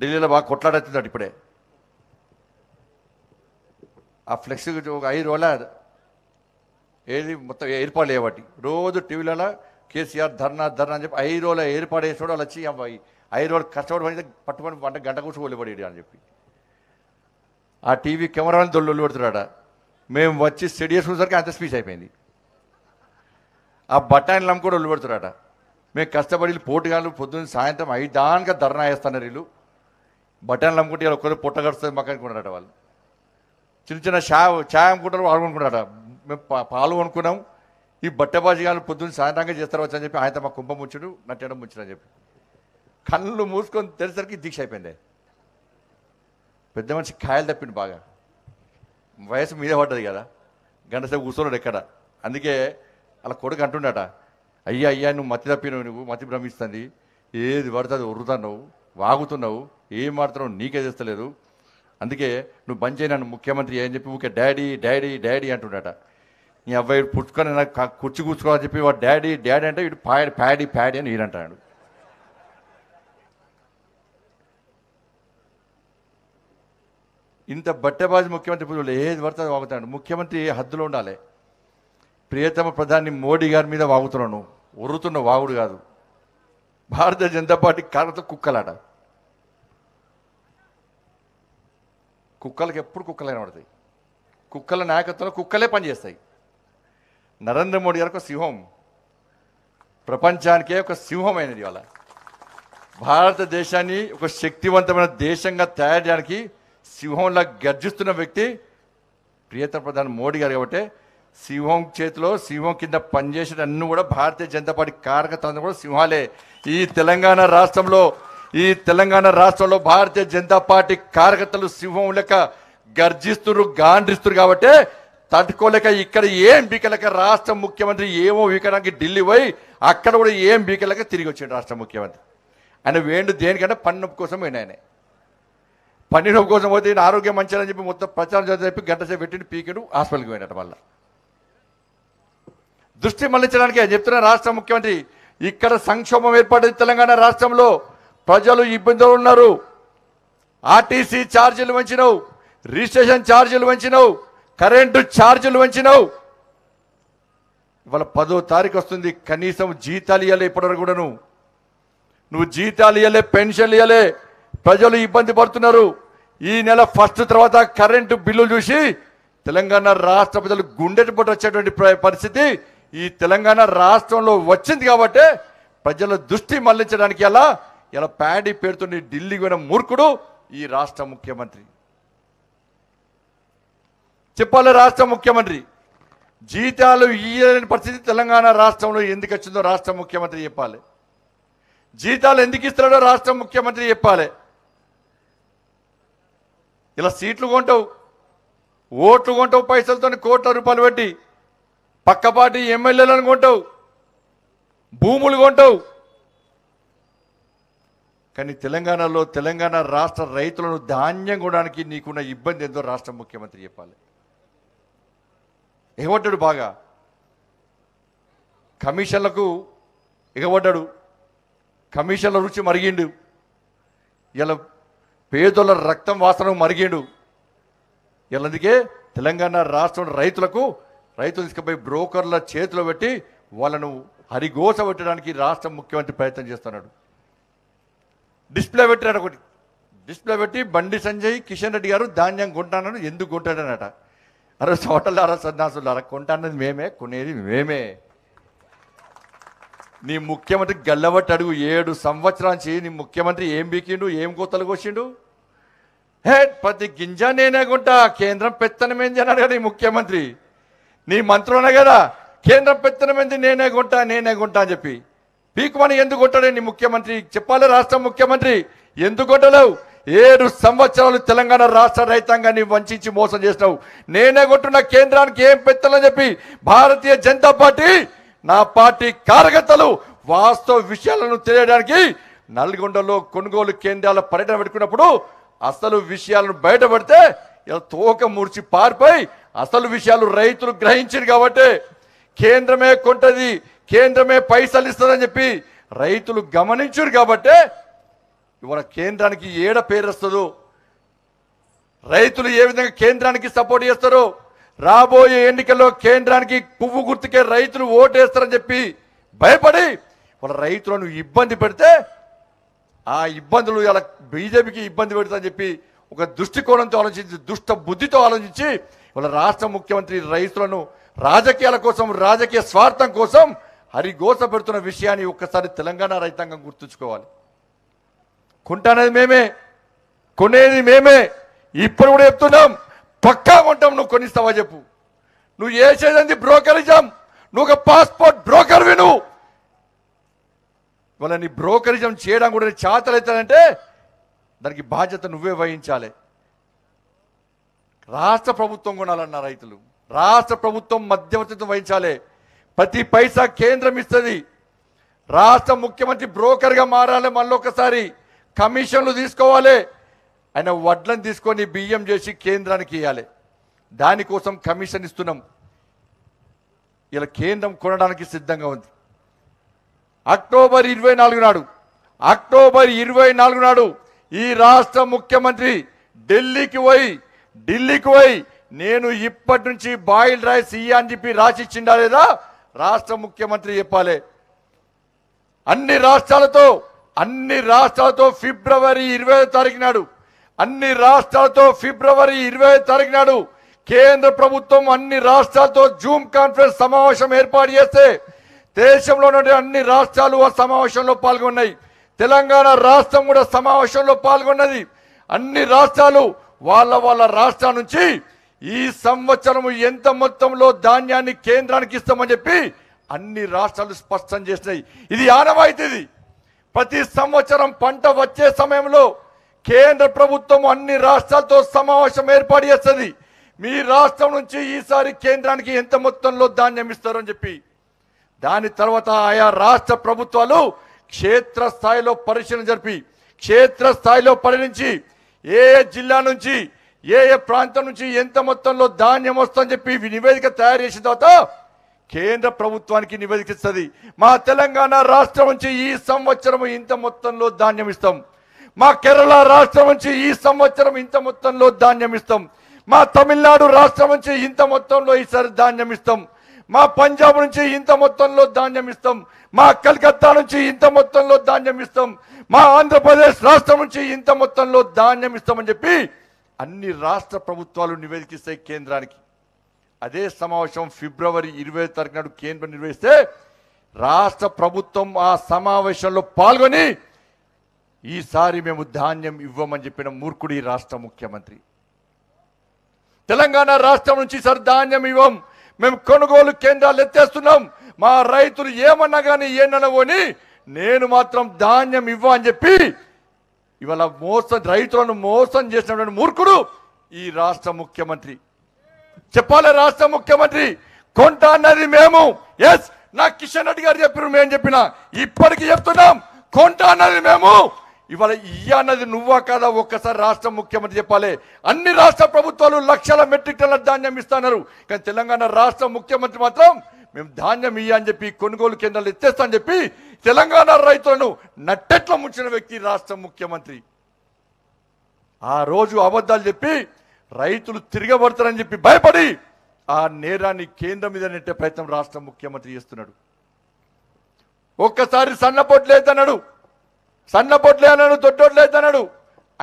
ఢిల్లీలో బాగా కొట్లాడుతున్నాడు ఇప్పుడే ఆ ఫ్లెక్స్ ఒక ఐదు రోజుల ఏది మొత్తం ఏర్పాటు లేవాటి రోజు టీవీలలో కేసీఆర్ ధర్నా ధర్నా అని చెప్పి ఐదు రోజుల ఏర్పాటు చేసేవాడు వాళ్ళు వచ్చి ఐదు రోజులు కష్టపడి పడితే పట్టుకొని వంట గంట కూర్చోలేబడి అని చెప్పి ఆ టీవీ కెమెరాలను దొల్లు పెడుతున్నాడా మేము వచ్చి స్టడీ చేసుకునేసరికి అంత స్పీచ్ అయిపోయింది ఆ బట్టాయిని నమ్ముకోడు ఒళ్ళు పెడుతున్నాడా మేము కష్టపడి పోటుగాళ్ళు పొద్దున్న సాయంత్రం ఐదానిక ధర్నా వేస్తాను వీళ్ళు బటన్లు అమ్ముకుంటే ఒకరు పుట్ట కడుస్తుంది మాకు అనుకున్నారట వాళ్ళు చిన్న చిన్న ఛాయ్ ఛాయ్ అమ్ముకుంటారు వాళ్ళు అనుకున్నారట మేము పాలు కొనుక్కున్నాం ఈ బట్టబాజీగాలు పొద్దున్న సాయంత్రంగా చేస్తారు వచ్చని చెప్పి ఆయనతో మా కుంభం ముచ్చుడు నట్టడం ముచ్చుడు అని చెప్పి కళ్ళు మూసుకొని తెలిసరికి దీక్ష అయిపోయింది పెద్ద మనిషి కాయలు తప్పింది బాగా వయసు మీద పడ్డది కదా గంటసేపు కూర్చోలేడు ఎక్కడ అందుకే అలా కొడుకు అంటుండట అయ్యా అయ్యా నువ్వు మతి తప్పినవు నువ్వు మతి భ్రమిస్తుంది ఏది పడుతుంది నువ్వు వాగుతున్నావు ఏం మాత్రం నీకే చేస్తలేదు అందుకే నువ్వు బంద్ చేయను ముఖ్యమంత్రి అని చెప్పి ఊకే డాడీ డాడీ డాడీ అంటున్నాట నీ అబ్బాయి పుచ్చుకొని నాకు కూర్చుకోవాలని చెప్పి వాడు డాడీ డాడీ అంటే వీడు ప్యాడి ప్యాడీ ప్యాడీ అని వీడంటాడు ఇంత బట్టెబాజీ ముఖ్యమంత్రి పూజలు ఏది పడుతుంది వాగుతాడు ముఖ్యమంత్రి హద్దులో ఉండాలి ప్రియతమ ప్రధాని మోడీ గారి మీద వాగుతున్నాను ఒరుతున్న వాగుడు కాదు భారతీయ జనతా పార్టీ కరత కుక్కలాట కుక్కలకి ఎప్పుడు కుక్కలు కనబడతాయి కుక్కల నాయకత్వంలో కుక్కలే పనిచేస్తాయి నరేంద్ర మోడీ గారు ఒక సింహం ప్రపంచానికే ఒక సింహమైనది వాళ్ళ భారతదేశాన్ని ఒక శక్తివంతమైన దేశంగా తయారు చేయడానికి సింహంలా గర్జిస్తున్న వ్యక్తి ప్రియత ప్రధాని మోడీ గారు కాబట్టి సింహం చేతిలో సింహం కింద పనిచేసిన అన్ని కూడా భారతీయ జనతా పార్టీ కారకత్వం కూడా సింహాలే ఈ తెలంగాణ రాష్ట్రంలో ఈ తెలంగాణ రాష్ట్రంలో భారతీయ జనతా పార్టీ కార్యకర్తలు సింహం లెక్క గర్జిస్తురు గాండ్రిస్తురు కాబట్టి తట్టుకోలేక ఇక్కడ ఏం బీకలేక రాష్ట్ర ముఖ్యమంత్రి ఏమో వీకడానికి ఢిల్లీ పోయి అక్కడ కూడా ఏం బీకలేక తిరిగి వచ్చాడు రాష్ట్ర ముఖ్యమంత్రి ఆయన వేండు దేనికంటే పన్ను కోసం పోయిన ఆయన నొప్పి కోసం పోతే ఈయన ఆరోగ్యం మంచిదని చెప్పి మొత్తం ప్రచారం చేసి చెప్పి గంట సేపు పెట్టిన పీకెడు హాస్పిటల్కి పోయినట్టు మళ్ళీ దృష్టి మళ్ళించడానికి చెప్తున్న రాష్ట్ర ముఖ్యమంత్రి ఇక్కడ సంక్షోభం ఏర్పడింది తెలంగాణ రాష్ట్రంలో ప్రజలు ఇబ్బందులు ఉన్నారు ఆర్టీసీ ఛార్జీలు పెంచినవు రిజిస్ట్రేషన్ ఛార్జీలు పెంచినవు కరెంటు ఛార్జీలు పెంచినవు ఇవాళ పదో తారీఖు వస్తుంది కనీసం జీతాలు ఇవ్వలే ఇప్పటివరకు కూడాను నువ్వు జీతాలు ఇవ్వలే పెన్షన్లు ఇవ్వలే ప్రజలు ఇబ్బంది పడుతున్నారు ఈ నెల ఫస్ట్ తర్వాత కరెంటు బిల్లులు చూసి తెలంగాణ రాష్ట్ర ప్రజలు గుండెటి పొట్టు వచ్చేటువంటి పరిస్థితి ఈ తెలంగాణ రాష్ట్రంలో వచ్చింది కాబట్టి ప్రజల దృష్టి మళ్లించడానికి అలా ఇలా ప్యాడీ పేరుతోని ఢిల్లీకి పోయిన మూర్ఖుడు ఈ రాష్ట్ర ముఖ్యమంత్రి చెప్పాలి రాష్ట్ర ముఖ్యమంత్రి జీతాలు ఇయ్యలేని పరిస్థితి తెలంగాణ రాష్ట్రంలో ఎందుకు వచ్చిందో రాష్ట్ర ముఖ్యమంత్రి చెప్పాలి జీతాలు ఎందుకు ఇస్తున్నాడో రాష్ట్ర ముఖ్యమంత్రి చెప్పాలి ఇలా సీట్లు కొంటావు ఓట్లు కొంటావు పైసలతో కోట్ల రూపాయలు పెట్టి పక్కపాటి ఎమ్మెల్యేలను కొంటావు భూములు కొంటావు కానీ తెలంగాణలో తెలంగాణ రాష్ట్ర రైతులను ధాన్యం కొనడానికి నీకున్న ఇబ్బంది ఏందో రాష్ట్ర ముఖ్యమంత్రి చెప్పాలి ఎగబడ్డాడు బాగా కమిషన్లకు ఎగబడ్డాడు కమిషన్ల రుచి మరిగిండు ఇలా పేదోళ్ళ రక్తం వాసన మరిగిండు ఇలా అందుకే తెలంగాణ రాష్ట్రం రైతులకు రైతులు తీసుకుపోయి బ్రోకర్ల చేతిలో పెట్టి వాళ్ళను హరిగోస పెట్టడానికి రాష్ట్ర ముఖ్యమంత్రి ప్రయత్నం చేస్తున్నాడు డిస్ప్లే పెట్టాడు ఒకటి డిస్ప్లే పెట్టి బండి సంజయ్ కిషన్ రెడ్డి గారు ధాన్యం కొంటానని ఎందుకు కొంటాడనట అరే సన్నాసులు సన్నాసులారా కొంటానది మేమే కొనేది మేమే నీ ముఖ్యమంత్రి గల్లబట్టి అడుగు ఏడు సంవత్సరాంచి నీ ముఖ్యమంత్రి ఏం బీకిండు ఏం కోతలు కోసిండు హే ప్రతి గింజ నేనే కొంటా కేంద్రం పెత్తనమేంది అన్నాడు కదా నీ ముఖ్యమంత్రి నీ మంత్రులనే కదా కేంద్రం పెత్తనమేంది నేనే కొంటా నేనే కొంటా అని చెప్పి పీకుమని ఎందుకు కొట్టడండి ముఖ్యమంత్రి చెప్పాలి రాష్ట్ర ముఖ్యమంత్రి ఎందుకు కొట్టలేవు ఏడు సంవత్సరాలు తెలంగాణ రాష్ట్ర రైతాంగాన్ని వంచి మోసం చేసినావు నేనే కొట్టున్న కేంద్రానికి ఏం పెత్తలని చెప్పి భారతీయ జనతా పార్టీ నా పార్టీ కార్యకర్తలు వాస్తవ విషయాలను తెలియడానికి నల్గొండలో కొనుగోలు కేంద్రాల పర్యటన పెట్టుకున్నప్పుడు అసలు విషయాలను బయటపడితే ఇలా తోక ముడిచి పారిపోయి అసలు విషయాలు రైతులు గ్రహించింది కాబట్టి కేంద్రమే కొంటది కేంద్రమే పైసలు ఇస్తుందని చెప్పి రైతులు గమనించురు కాబట్టే ఇవాళ కేంద్రానికి ఏడ పేరు వస్తుందో రైతులు ఏ విధంగా కేంద్రానికి సపోర్ట్ చేస్తారో రాబోయే ఎన్నికల్లో కేంద్రానికి పువ్వు గుర్తుకే రైతులు ఓటేస్తారని చెప్పి భయపడి వాళ్ళ రైతులను ఇబ్బంది పెడితే ఆ ఇబ్బందులు ఇలా బీజేపీకి ఇబ్బంది పెడతారని చెప్పి ఒక దృష్టికోణంతో ఆలోచించి దుష్ట బుద్ధితో ఆలోచించి వాళ్ళ రాష్ట్ర ముఖ్యమంత్రి రైతులను రాజకీయాల కోసం రాజకీయ స్వార్థం కోసం హరిగోస పెడుతున్న విషయాన్ని ఒక్కసారి తెలంగాణ రైతాంగం గుర్తుంచుకోవాలి అనేది మేమే కొనేది మేమే ఇప్పుడు కూడా చెప్తున్నాం పక్కా కొంటాం నువ్వు కొనిస్తావా చెప్పు నువ్వు చేసేదంది బ్రోకరిజం నువ్వు ఒక పాస్పోర్ట్ బ్రోకర్ విను ఇవాళ నీ బ్రోకరిజం చేయడం కూడా చేతలవుతుందంటే దానికి బాధ్యత నువ్వే వహించాలి రాష్ట్ర ప్రభుత్వం కొనాలన్న రైతులు రాష్ట్ర ప్రభుత్వం మధ్యవర్తిత్వం వహించాలి ప్రతి పైసా కేంద్రం ఇస్తుంది రాష్ట్ర ముఖ్యమంత్రి బ్రోకర్గా మారాలి మళ్ళీ ఒకసారి కమిషన్లు తీసుకోవాలి ఆయన వడ్లను తీసుకొని బియ్యం చేసి కేంద్రానికి ఇవ్వాలి దానికోసం కమిషన్ ఇస్తున్నాం ఇలా కేంద్రం కొనడానికి సిద్ధంగా ఉంది అక్టోబర్ ఇరవై నాలుగు నాడు అక్టోబర్ ఇరవై నాలుగు నాడు ఈ రాష్ట్ర ముఖ్యమంత్రి ఢిల్లీకి పోయి ఢిల్లీకి పోయి నేను ఇప్పటి నుంచి బాయిల్ రైస్ ఇయ్య అని చెప్పి రాసిచ్చిండా లేదా రాష్ట్ర ముఖ్యమంత్రి చెప్పాలి అన్ని రాష్ట్రాలతో అన్ని రాష్ట్రాలతో ఫిబ్రవరి ఇరవై తారీఖు నాడు అన్ని రాష్ట్రాలతో ఫిబ్రవరి ఇరవై తారీఖు నాడు కేంద్ర ప్రభుత్వం అన్ని రాష్ట్రాలతో జూమ్ కాన్ఫరెన్స్ సమావేశం ఏర్పాటు చేస్తే దేశంలో అన్ని రాష్ట్రాలు ఆ సమావేశంలో పాల్గొన్నాయి తెలంగాణ రాష్ట్రం కూడా సమావేశంలో పాల్గొన్నది అన్ని రాష్ట్రాలు వాళ్ళ వాళ్ళ రాష్ట్రాల నుంచి ఈ సంవత్సరము ఎంత మొత్తంలో ధాన్యాన్ని కేంద్రానికి ఇస్తామని చెప్పి అన్ని రాష్ట్రాలు స్పష్టం చేసినాయి ఇది ఆనవాయితీది ప్రతి సంవత్సరం పంట వచ్చే సమయంలో కేంద్ర ప్రభుత్వం అన్ని రాష్ట్రాలతో సమావేశం ఏర్పాటు చేస్తుంది మీ రాష్ట్రం నుంచి ఈసారి కేంద్రానికి ఎంత మొత్తంలో ధాన్యం ఇస్తారని చెప్పి దాని తర్వాత ఆయా రాష్ట్ర ప్రభుత్వాలు క్షేత్రస్థాయిలో పరిశీలన జరిపి క్షేత్రస్థాయిలో పరిణించి ఏ జిల్లా నుంచి ఏ ఏ ప్రాంతం నుంచి ఎంత మొత్తంలో ధాన్యం వస్తుందని చెప్పి నివేదిక తయారు చేసిన తర్వాత కేంద్ర ప్రభుత్వానికి నివేదిక ఇస్తుంది మా తెలంగాణ రాష్ట్రం నుంచి ఈ సంవత్సరం ఇంత మొత్తంలో ధాన్యం ఇస్తాం మా కేరళ రాష్ట్రం నుంచి ఈ సంవత్సరం ఇంత మొత్తంలో ధాన్యం ఇస్తాం మా తమిళనాడు రాష్ట్రం నుంచి ఇంత మొత్తంలో ఈసారి ధాన్యం ఇస్తాం మా పంజాబ్ నుంచి ఇంత మొత్తంలో ధాన్యం ఇస్తాం మా కలకత్తా నుంచి ఇంత మొత్తంలో ధాన్యం ఇస్తాం మా ఆంధ్రప్రదేశ్ రాష్ట్రం నుంచి ఇంత మొత్తంలో ధాన్యం ఇస్తామని చెప్పి అన్ని రాష్ట్ర ప్రభుత్వాలు నివేదికిస్తాయి కేంద్రానికి అదే సమావేశం ఫిబ్రవరి ఇరవై తారీఖు నాడు కేంద్రం నిర్వహిస్తే రాష్ట్ర ప్రభుత్వం ఆ సమావేశంలో పాల్గొని ఈసారి మేము ధాన్యం ఇవ్వమని చెప్పిన మూర్ఖుడి రాష్ట్ర ముఖ్యమంత్రి తెలంగాణ రాష్ట్రం నుంచి సార్ ధాన్యం ఇవ్వం మేము కొనుగోలు కేంద్రాలు ఎత్తేస్తున్నాం మా రైతులు ఏమన్నా కానీ ఏననవోని నేను మాత్రం ధాన్యం ఇవ్వ అని చెప్పి ఇవాళ మోసం రైతులను మోసం చేసినటువంటి మూర్ఖుడు ఈ రాష్ట్ర ముఖ్యమంత్రి చెప్పాలి రాష్ట్ర ముఖ్యమంత్రి కొంట అన్నది మేము ఎస్ నా కిషన్ రెడ్డి గారు చెప్పిన మేము చెప్పిన ఇప్పటికి చెప్తున్నాం కొంట అన్నది మేము ఇవాళ ఇయ్య అన్నది నువ్వా కాదా ఒక్కసారి రాష్ట్ర ముఖ్యమంత్రి చెప్పాలి అన్ని రాష్ట్ర ప్రభుత్వాలు లక్షల మెట్రిక్ టన్ల ధాన్యం ఇస్తున్నారు కానీ తెలంగాణ రాష్ట్ర ముఖ్యమంత్రి మాత్రం మేము ధాన్యం ఇయ్య అని చెప్పి కొనుగోలు కేంద్రాలు ఎత్తేస్తా అని చెప్పి తెలంగాణ రైతులను నట్టెట్ల ముంచిన వ్యక్తి రాష్ట్ర ముఖ్యమంత్రి ఆ రోజు అబద్ధాలు చెప్పి రైతులు తిరగబడతారని చెప్పి భయపడి ఆ నేరాన్ని కేంద్రం మీద నెట్టే ప్రయత్నం రాష్ట్ర ముఖ్యమంత్రి చేస్తున్నాడు ఒక్కసారి సన్నపోట్లేదన్నాడు సన్నపోట్లే అన్నాడు లేదన్నాడు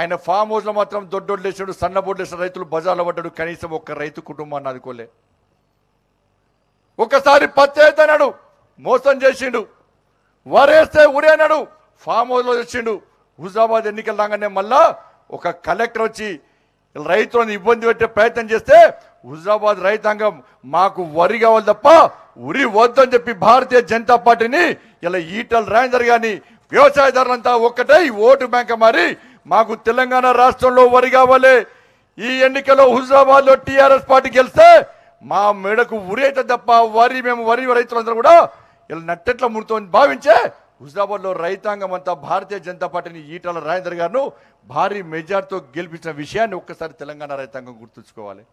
ఆయన ఫామ్ హౌస్లో మాత్రం దొడ్డోట్లేసాడు సన్నపోట్లేసిన రైతులు బజార్లో పడ్డాడు కనీసం ఒక్క రైతు కుటుంబాన్ని ఆదుకోలే ఒకసారి అన్నాడు మోసం చేసిండు వరేస్తే ఉరేనాడు ఫామ్ హౌస్లో చేసిండు హుజాబాద్ ఎన్నికలు రాగానే మళ్ళా ఒక కలెక్టర్ వచ్చి రైతులను ఇబ్బంది పెట్టే ప్రయత్నం చేస్తే హుజాబాద్ రైతాంగం మాకు వరి కావాలి తప్ప ఉరి వద్దని చెప్పి భారతీయ జనతా పార్టీని ఇలా ఈటల రాయందరు కానీ వ్యవసాయదారులంతా ఒక్కటే ఓటు బ్యాంక్ మారి మాకు తెలంగాణ రాష్ట్రంలో వరి కావాలి ఈ ఎన్నికలో హుజాబాద్లో టీఆర్ఎస్ పార్టీ గెలిస్తే మా మెడకు ఉరేట తప్ప వరి మేము వరి రైతులందరూ కూడా ఇలా నట్టెట్ల ముడుతోని భావించే హుజరాబాద్లో రైతాంగం అంతా భారతీయ జనతా పార్టీని ఈటల రాజేందర్ గారును భారీ మెజార్టీతో గెలిపించిన విషయాన్ని ఒక్కసారి తెలంగాణ రైతాంగం గుర్తుంచుకోవాలి